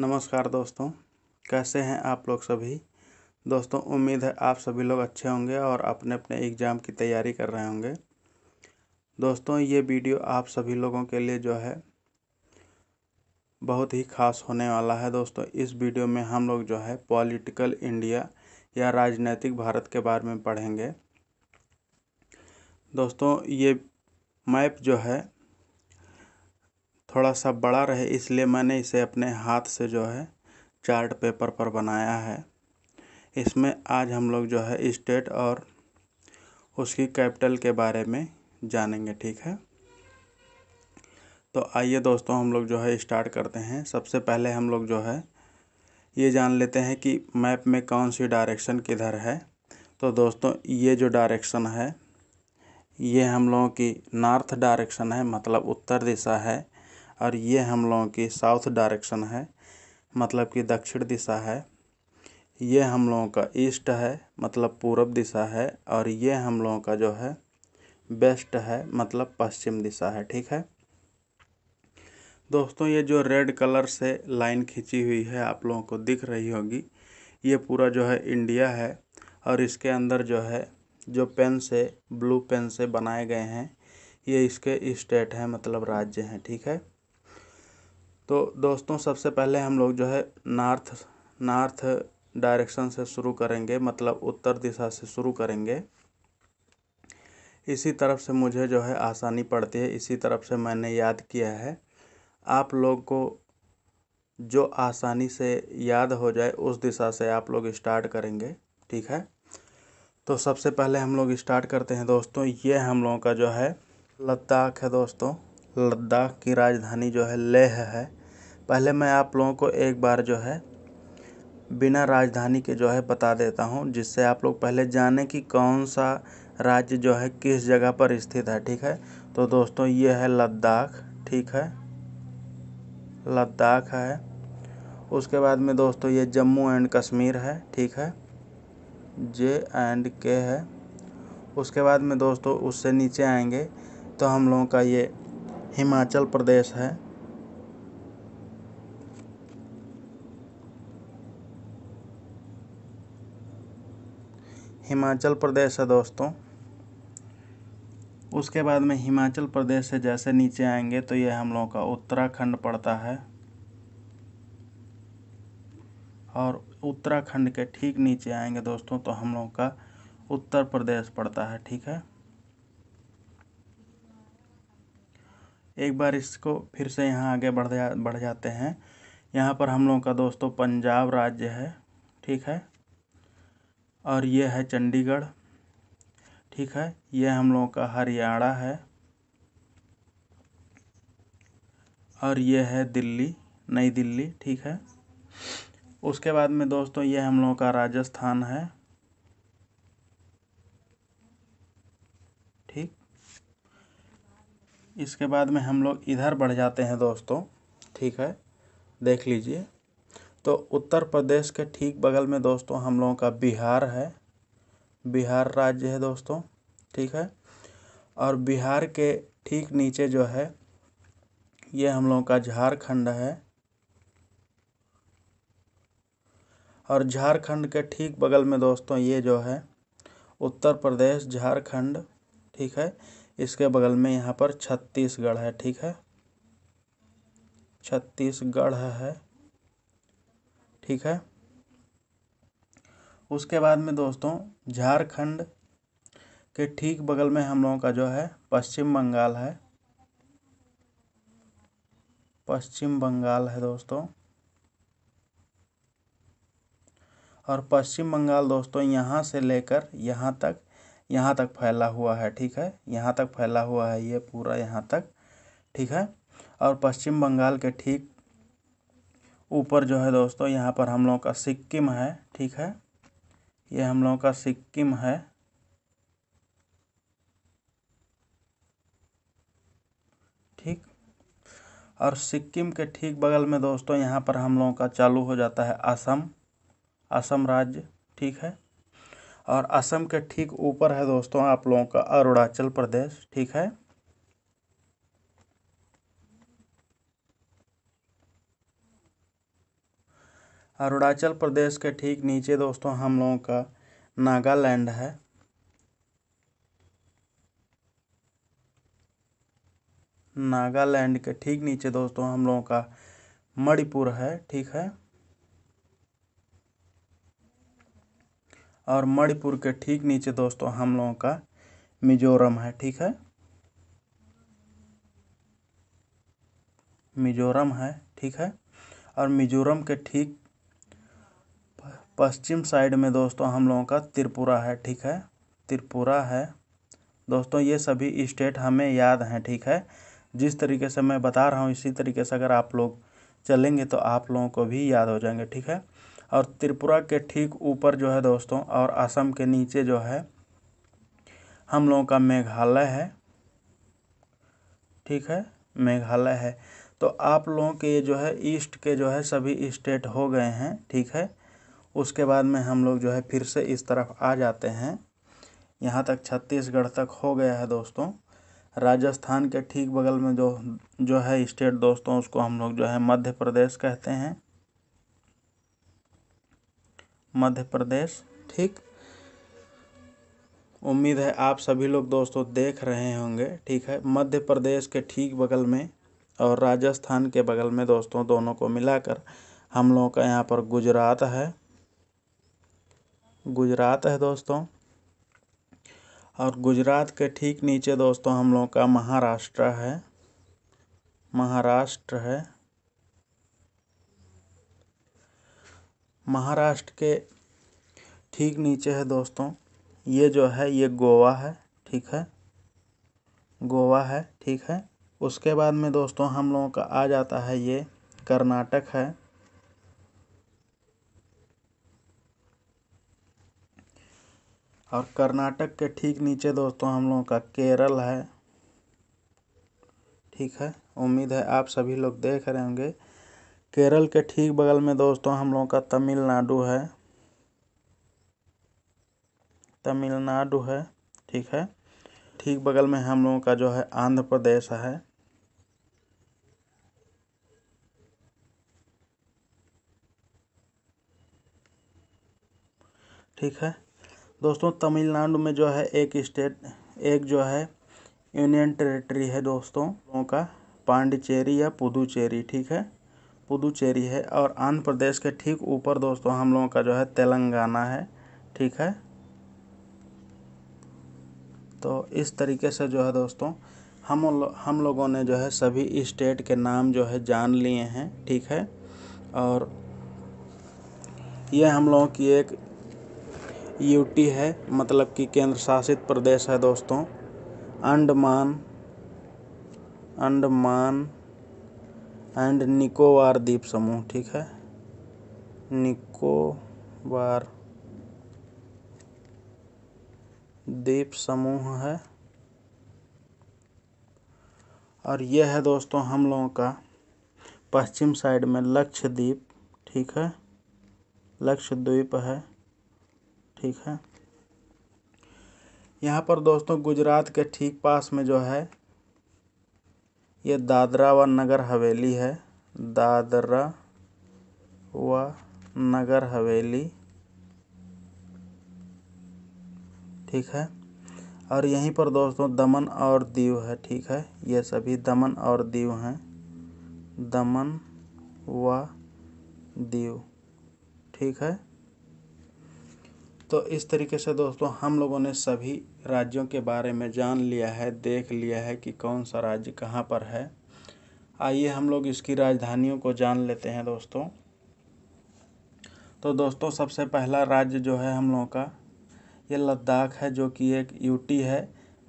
नमस्कार दोस्तों कैसे हैं आप लोग सभी दोस्तों उम्मीद है आप सभी लोग अच्छे होंगे और अपने अपने एग्ज़ाम की तैयारी कर रहे होंगे दोस्तों ये वीडियो आप सभी लोगों के लिए जो है बहुत ही खास होने वाला है दोस्तों इस वीडियो में हम लोग जो है पॉलिटिकल इंडिया या राजनैतिक भारत के बारे में पढ़ेंगे दोस्तों ये मैप जो है थोड़ा सा बड़ा रहे इसलिए मैंने इसे अपने हाथ से जो है चार्ट पेपर पर बनाया है इसमें आज हम लोग जो है स्टेट और उसकी कैपिटल के बारे में जानेंगे ठीक है तो आइए दोस्तों हम लोग जो है स्टार्ट करते हैं सबसे पहले हम लोग जो है ये जान लेते हैं कि मैप में कौन सी डायरेक्शन किधर है तो दोस्तों ये जो डायरेक्शन है ये हम लोगों की नॉर्थ डायरेक्शन है मतलब उत्तर दिशा है और ये हम लोगों की साउथ डायरेक्शन है मतलब कि दक्षिण दिशा है ये हम लोगों का ईस्ट है मतलब पूरब दिशा है और ये हम लोगों का जो है वेस्ट है मतलब पश्चिम दिशा है ठीक है दोस्तों ये जो रेड कलर से लाइन खींची हुई है आप लोगों को दिख रही होगी ये पूरा जो है इंडिया है और इसके अंदर जो है जो पेन से ब्लू पेन से बनाए गए हैं ये इसके स्टेट हैं मतलब राज्य हैं ठीक है तो दोस्तों सबसे पहले हम लोग जो है नार्थ नार्थ डायरेक्शन से शुरू करेंगे मतलब उत्तर दिशा से शुरू करेंगे इसी तरफ से मुझे जो है आसानी पड़ती है इसी तरफ से मैंने याद किया है आप लोग को जो आसानी से याद हो जाए उस दिशा से आप लोग स्टार्ट करेंगे ठीक है तो सबसे पहले हम लोग स्टार्ट करते हैं दोस्तों ये हम लोगों का जो है लद्दाख है दोस्तों लद्दाख की राजधानी जो है लेह है पहले मैं आप लोगों को एक बार जो है बिना राजधानी के जो है बता देता हूँ जिससे आप लोग पहले जाने कि कौन सा राज्य जो है किस जगह पर स्थित है ठीक है तो दोस्तों ये है लद्दाख ठीक है लद्दाख है उसके बाद में दोस्तों ये जम्मू एंड कश्मीर है ठीक है जे एंड के है उसके बाद में दोस्तों उससे नीचे आएंगे तो हम लोगों का ये हिमाचल प्रदेश है हिमाचल प्रदेश है दोस्तों उसके बाद में हिमाचल प्रदेश से जैसे नीचे आएंगे तो ये हम लोगों का उत्तराखंड पड़ता है और उत्तराखंड के ठीक नीचे आएंगे दोस्तों तो हम लोगों का उत्तर प्रदेश पड़ता है ठीक है एक बार इसको फिर से यहाँ आगे बढ़ जा बढ़ जाते हैं यहाँ पर हम लोगों का दोस्तों पंजाब राज्य है ठीक है और ये है चंडीगढ़ ठीक है ये हम लोगों का हरियाणा है और ये है दिल्ली नई दिल्ली ठीक है उसके बाद में दोस्तों ये हम लोगों का राजस्थान है ठीक इसके बाद में हम लोग इधर बढ़ जाते हैं दोस्तों ठीक है देख लीजिए तो उत्तर प्रदेश के ठीक बगल में दोस्तों हम लोगों का बिहार है बिहार राज्य है दोस्तों ठीक है और बिहार के ठीक नीचे जो है ये हम लोगों का झारखंड है और झारखंड के ठीक बगल में दोस्तों ये जो है उत्तर प्रदेश झारखंड ठीक है इसके बगल में यहाँ पर छत्तीसगढ़ है ठीक है छत्तीसगढ़ है ठीक है उसके बाद में दोस्तों झारखंड के ठीक बगल में हम लोगों का जो है पश्चिम बंगाल है पश्चिम बंगाल है दोस्तों और पश्चिम बंगाल दोस्तों यहाँ से लेकर यहाँ तक यहाँ तक फैला हुआ है ठीक है यहाँ तक फैला हुआ है ये यह पूरा यहाँ तक ठीक है और पश्चिम बंगाल के ठीक ऊपर जो है दोस्तों यहाँ पर हम लोगों का सिक्किम है ठीक है ये हम लोगों का सिक्किम है ठीक और सिक्किम के ठीक बगल में दोस्तों यहाँ पर हम लोगों का चालू हो जाता है असम असम राज्य ठीक है और असम के ठीक ऊपर है दोस्तों आप लोगों का अरुणाचल प्रदेश ठीक है अरुणाचल प्रदेश के ठीक नीचे दोस्तों हम लोगों का नागालैंड है नागालैंड के ठीक नीचे दोस्तों हम लोगों का मणिपुर है ठीक है और मणिपुर के ठीक नीचे दोस्तों हम लोगों का मिजोरम है ठीक है मिजोरम है ठीक है और मिजोरम के ठीक पश्चिम साइड में दोस्तों हम लोगों का त्रिपुरा है ठीक है त्रिपुरा है दोस्तों ये सभी स्टेट हमें याद हैं ठीक है जिस तरीके से मैं बता रहा हूँ इसी तरीके से अगर आप लोग चलेंगे तो आप लोगों को भी याद हो जाएंगे ठीक है और त्रिपुरा के ठीक ऊपर जो है दोस्तों और असम के नीचे जो है हम लोगों का मेघालय है ठीक है मेघालय है तो आप लोगों के जो है ईस्ट के जो है सभी स्टेट हो गए हैं ठीक है उसके बाद में हम लोग जो है फिर से इस तरफ आ जाते हैं यहाँ तक छत्तीसगढ़ तक हो गया है दोस्तों राजस्थान के ठीक बगल में जो जो है स्टेट दोस्तों उसको हम लोग जो है मध्य प्रदेश कहते हैं मध्य प्रदेश ठीक उम्मीद है आप सभी लोग दोस्तों देख रहे होंगे ठीक है मध्य प्रदेश के ठीक बगल में और राजस्थान के बगल में दोस्तों दोनों को मिलाकर हम लोगों का यहाँ पर गुजरात है गुजरात है दोस्तों और गुजरात के ठीक नीचे दोस्तों हम लोगों का महाराष्ट्र है महाराष्ट्र है महाराष्ट्र के ठीक नीचे है दोस्तों ये जो है ये गोवा है ठीक है गोवा है ठीक है उसके बाद में दोस्तों हम लोगों का आ जाता है ये कर्नाटक है और कर्नाटक के ठीक नीचे दोस्तों हम लोगों का केरल है ठीक है उम्मीद है आप सभी लोग देख रहे होंगे केरल के ठीक बगल में दोस्तों हम लोगों का तमिलनाडु है तमिलनाडु है ठीक है ठीक बगल में हम लोगों का जो है आंध्र प्रदेश है ठीक है दोस्तों तमिलनाडु में जो है एक स्टेट एक जो है यूनियन टेरिटरी है दोस्तों लोगों का पांडिचेरी या पुदुचेरी ठीक है पुदुचेरी है और आंध्र प्रदेश के ठीक ऊपर दोस्तों हम लोगों का जो है तेलंगाना है ठीक है तो इस तरीके से जो है दोस्तों हम लो, हम लोगों ने जो है सभी स्टेट के नाम जो है जान लिए हैं ठीक है और ये हम लोगों की एक यूटी है मतलब कि केंद्र शासित प्रदेश है दोस्तों अंडमान अंडमान एंड निकोबार द्वीप समूह ठीक है निकोबार द्वीप समूह है और यह है दोस्तों हम लोगों का पश्चिम साइड में लक्षद्वीप ठीक है लक्षद्वीप है ठीक है यहाँ पर दोस्तों गुजरात के ठीक पास में जो है ये दादरा व नगर हवेली है दादरा व नगर हवेली ठीक है और यहीं पर दोस्तों दमन और दीव है ठीक है ये सभी दमन और दीव हैं दमन व दीव ठीक है तो इस तरीके से दोस्तों हम लोगों ने सभी राज्यों के बारे में जान लिया है देख लिया है कि कौन सा राज्य कहाँ पर है आइए हम लोग इसकी राजधानियों को जान लेते हैं दोस्तों तो दोस्तों सबसे पहला राज्य जो है हम लोगों का ये लद्दाख है जो कि एक यूटी है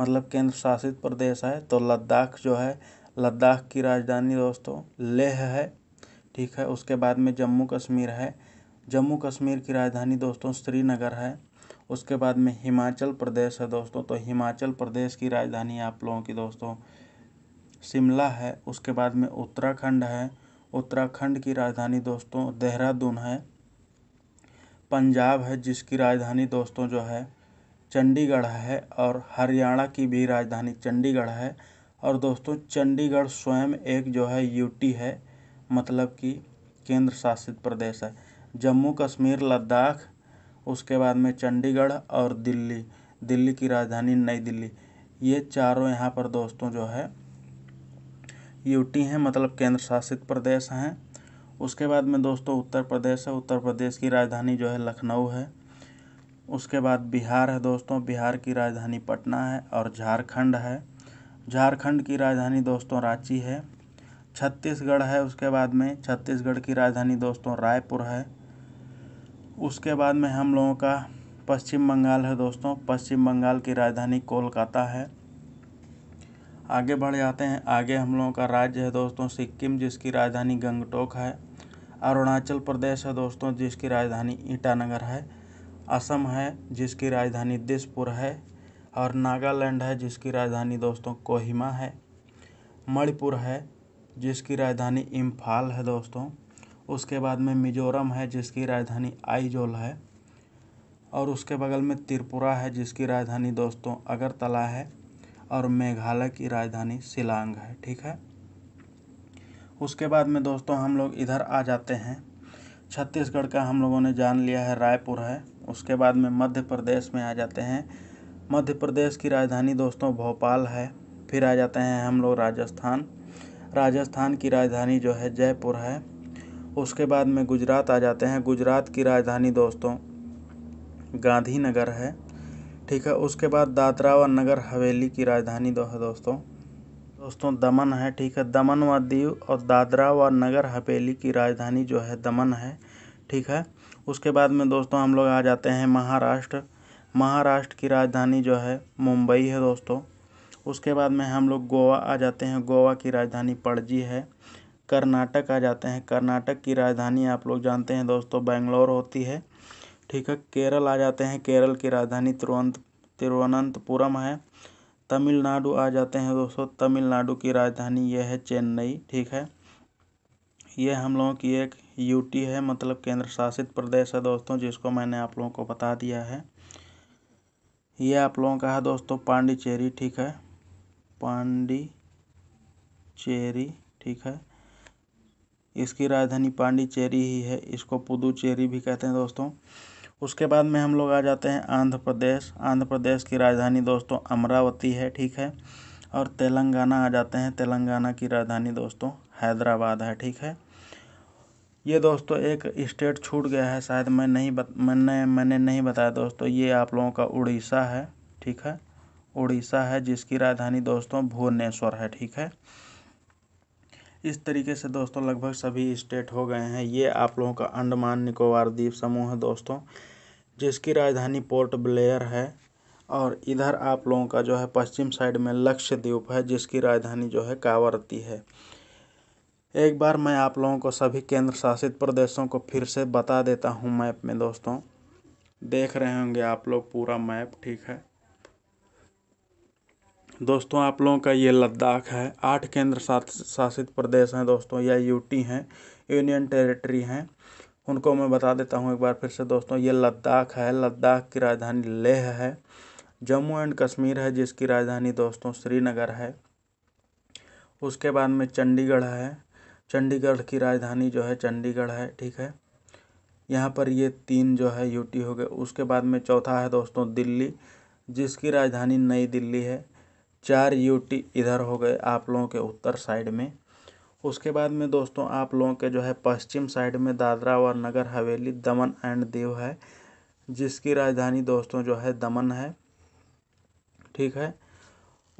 मतलब केंद्र शासित प्रदेश है तो लद्दाख जो है लद्दाख की राजधानी दोस्तों लेह है ठीक है उसके बाद में जम्मू कश्मीर है जम्मू कश्मीर की राजधानी दोस्तों श्रीनगर है उसके बाद में हिमाचल प्रदेश है दोस्तों तो हिमाचल प्रदेश की राजधानी आप लोगों की दोस्तों शिमला है उसके बाद में उत्तराखंड है उत्तराखंड की राजधानी दोस्तों देहरादून है पंजाब है जिसकी राजधानी दोस्तों जो है चंडीगढ़ है और हरियाणा की भी राजधानी चंडीगढ़ है और दोस्तों चंडीगढ़ स्वयं एक जो है यूटी है मतलब कि केंद्र शासित प्रदेश है जम्मू कश्मीर लद्दाख उसके बाद में चंडीगढ़ और दिल्ली दिल्ली की राजधानी नई दिल्ली ये चारों यहाँ पर दोस्तों जो है यू टी हैं मतलब केंद्र शासित प्रदेश हैं उसके बाद में दोस्तों उत्तर प्रदेश है उत्तर प्रदेश की राजधानी जो है लखनऊ है उसके बाद बिहार है दोस्तों बिहार की राजधानी पटना है और झारखंड है झारखंड की राजधानी दोस्तों रांची है छत्तीसगढ़ है उसके बाद में छत्तीसगढ़ की राजधानी दोस्तों रायपुर है उसके बाद में हम लोगों का पश्चिम बंगाल है दोस्तों पश्चिम बंगाल की राजधानी कोलकाता है आगे बढ़ जाते हैं आगे हम लोगों का राज्य है दोस्तों सिक्किम जिसकी राजधानी गंगटोक है अरुणाचल प्रदेश है दोस्तों जिसकी राजधानी ईटानगर है असम है जिसकी राजधानी दिसपुर है और नागालैंड है जिसकी राजधानी दोस्तों कोहिमा है मणिपुर है जिसकी राजधानी इम्फाल है दोस्तों उसके बाद में मिज़ोरम है जिसकी राजधानी आइजोल है और उसके बगल में त्रिपुरा है जिसकी राजधानी दोस्तों अगरतला है और मेघालय की राजधानी शिलांग है ठीक है उसके बाद में दोस्तों हम लोग इधर आ जाते हैं छत्तीसगढ़ का हम लोगों ने जान लिया है रायपुर है उसके बाद में मध्य प्रदेश में आ जाते हैं मध्य प्रदेश की राजधानी दोस्तों भोपाल है फिर आ जाते हैं हम लोग राजस्थान राजस्थान की राजधानी जो है जयपुर है उसके बाद में गुजरात आ जाते हैं गुजरात की राजधानी दोस्तों गांधीनगर है ठीक है उसके बाद दादरा व नगर हवेली की राजधानी दो है दोस्तों दोस्तों दमन है ठीक है दमन व दीव और दादरा व नगर हवेली की राजधानी जो है दमन है ठीक है उसके बाद में दोस्तों हम लोग आ जाते हैं महाराष्ट्र महाराष्ट्र की राजधानी जो है मुंबई है दोस्तों उसके बाद में हम लोग गोवा आ जाते हैं गोवा की राजधानी पणजी है कर्नाटक आ जाते हैं कर्नाटक की राजधानी आप लोग जानते हैं दोस्तों बेंगलोर होती है ठीक है केरल आ जाते हैं केरल की राजधानी तिरुवंत तिरुवनंतपुरम है तमिलनाडु आ जाते हैं दोस्तों तमिलनाडु की राजधानी यह है चेन्नई ठीक है ये हम लोगों की एक यूटी है मतलब केंद्र शासित प्रदेश है दोस्तों जिसको मैंने आप लोगों को बता दिया है ये आप लोगों का है दोस्तों पांडिचेरी ठीक है पांडिचेरी ठीक है इसकी राजधानी पांडिचेरी ही है इसको पुदुचेरी भी कहते हैं दोस्तों उसके बाद में हम लोग आ जाते हैं आंध्र प्रदेश आंध्र प्रदेश की राजधानी दोस्तों अमरावती है ठीक है और तेलंगाना आ जाते हैं तेलंगाना की राजधानी दोस्तों हैदराबाद है ठीक है ये दोस्तों एक स्टेट छूट गया है शायद मैं नहीं बत, मैंने मैंने नहीं बताया दोस्तों ये आप लोगों का उड़ीसा है ठीक है उड़ीसा है जिसकी राजधानी दोस्तों भुवनेश्वर है ठीक है इस तरीके से दोस्तों लगभग सभी स्टेट हो गए हैं ये आप लोगों का अंडमान निकोबार द्वीप समूह है दोस्तों जिसकी राजधानी पोर्ट ब्लेयर है और इधर आप लोगों का जो है पश्चिम साइड में लक्षद्वीप है जिसकी राजधानी जो है कावरती है एक बार मैं आप लोगों को सभी केंद्र शासित प्रदेशों को फिर से बता देता हूँ मैप में दोस्तों देख रहे होंगे आप लोग पूरा मैप ठीक है दोस्तों आप लोगों का ये लद्दाख है आठ केंद्र शासित प्रदेश हैं दोस्तों यह यूटी हैं यूनियन टेरिटरी हैं उनको मैं बता देता हूँ एक बार फिर से दोस्तों ये लद्दाख है लद्दाख की राजधानी लेह है जम्मू एंड कश्मीर है जिसकी राजधानी दोस्तों श्रीनगर है उसके बाद में चंडीगढ़ है चंडीगढ़ की राजधानी जो है चंडीगढ़ है ठीक है यहाँ पर ये तीन जो है यूटी हो गए उसके बाद में चौथा है दोस्तों दिल्ली जिसकी राजधानी नई दिल्ली है चार यू टी इधर हो गए आप लोगों के उत्तर साइड में उसके बाद में दोस्तों आप लोगों के जो है पश्चिम साइड में दादरा और नगर हवेली दमन एंड देव है जिसकी राजधानी दोस्तों जो है दमन है ठीक है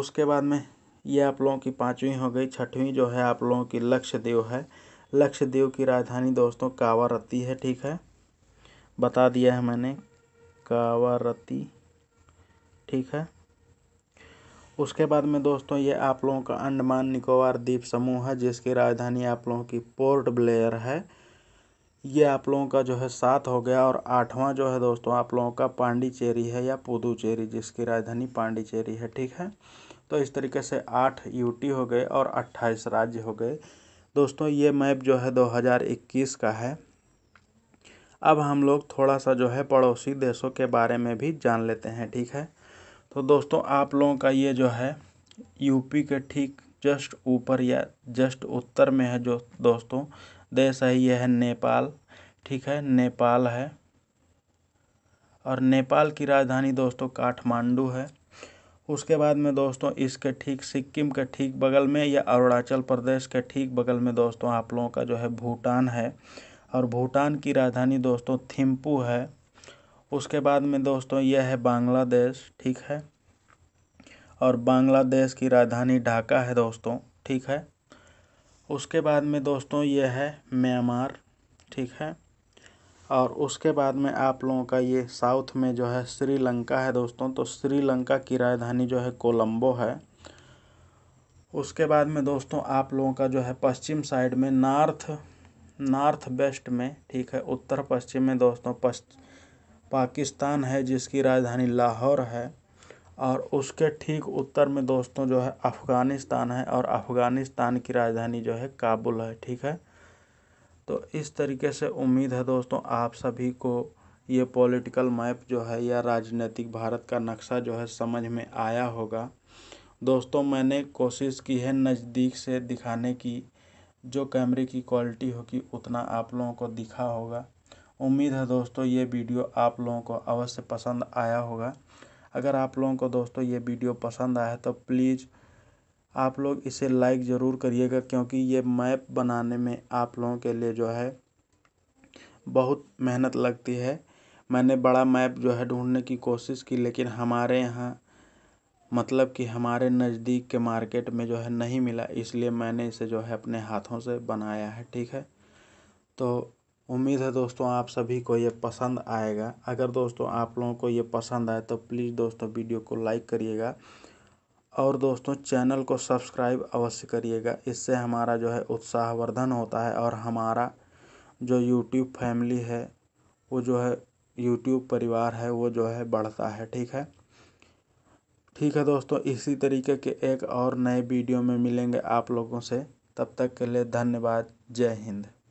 उसके बाद में ये आप लोगों की पाँचवीं हो गई छठवीं जो है आप लोगों की लक्ष्यदेव है लक्षदेव की राजधानी दोस्तों कावारती है ठीक है बता दिया है मैंने कावारत्ती ठीक है उसके बाद में दोस्तों ये आप लोगों का अंडमान निकोबार द्वीप समूह है जिसकी राजधानी आप लोगों की पोर्ट ब्लेयर है ये आप लोगों का जो है सात हो गया और आठवां जो है दोस्तों आप लोगों का पांडिचेरी है या पुदुचेरी जिसकी राजधानी पांडिचेरी है ठीक है तो इस तरीके से आठ यूटी हो गए और अट्ठाईस राज्य हो गए दोस्तों ये मैप जो है इक्कीस का है अब हम लोग थोड़ा सा जो है पड़ोसी देशों के बारे में भी जान लेते हैं ठीक है तो दोस्तों आप लोगों का ये जो है यूपी के ठीक जस्ट ऊपर या जस्ट उत्तर में है जो दोस्तों देश है ये है नेपाल ठीक है नेपाल है और नेपाल की राजधानी दोस्तों काठमांडू है उसके बाद में दोस्तों इसके ठीक सिक्किम के ठीक बगल में या अरुणाचल प्रदेश के ठीक बगल में दोस्तों आप लोगों का जो है भूटान है और भूटान की राजधानी दोस्तों थिम्पू है उसके बाद में दोस्तों यह है बांग्लादेश ठीक है और बांग्लादेश की राजधानी ढाका है दोस्तों ठीक है उसके बाद में दोस्तों यह है म्यांमार ठीक है और उसके बाद में आप लोगों का ये साउथ में जो है श्रीलंका है दोस्तों तो श्रीलंका की राजधानी जो है कोलंबो है उसके बाद में दोस्तों आप लोगों का जो है पश्चिम साइड में नॉर्थ नॉर्थ वेस्ट में ठीक है उत्तर पश्चिम में दोस्तों पश्चिम पाकिस्तान है जिसकी राजधानी लाहौर है और उसके ठीक उत्तर में दोस्तों जो है अफ़गानिस्तान है और अफ़गानिस्तान की राजधानी जो है काबुल है ठीक है तो इस तरीके से उम्मीद है दोस्तों आप सभी को ये पॉलिटिकल मैप जो है या राजनीतिक भारत का नक्शा जो है समझ में आया होगा दोस्तों मैंने कोशिश की है नज़दीक से दिखाने की जो कैमरे की क्वालिटी होगी उतना आप लोगों को दिखा होगा उम्मीद है दोस्तों ये वीडियो आप लोगों को अवश्य पसंद आया होगा अगर आप लोगों को दोस्तों ये वीडियो पसंद आया तो प्लीज़ आप लोग इसे लाइक ज़रूर करिएगा क्योंकि ये मैप बनाने में आप लोगों के लिए जो है बहुत मेहनत लगती है मैंने बड़ा मैप जो है ढूंढने की कोशिश की लेकिन हमारे यहाँ मतलब कि हमारे नज़दीक के मार्केट में जो है नहीं मिला इसलिए मैंने इसे जो है अपने हाथों से बनाया है ठीक है तो उम्मीद है दोस्तों आप सभी को ये पसंद आएगा अगर दोस्तों आप लोगों को ये पसंद आए तो प्लीज़ दोस्तों वीडियो को लाइक करिएगा और दोस्तों चैनल को सब्सक्राइब अवश्य करिएगा इससे हमारा जो है उत्साहवर्धन होता है और हमारा जो यूट्यूब फैमिली है वो जो है यूट्यूब परिवार है वो जो है बढ़ता है ठीक है ठीक है दोस्तों इसी तरीके के एक और नए वीडियो में मिलेंगे आप लोगों से तब तक के लिए धन्यवाद जय हिंद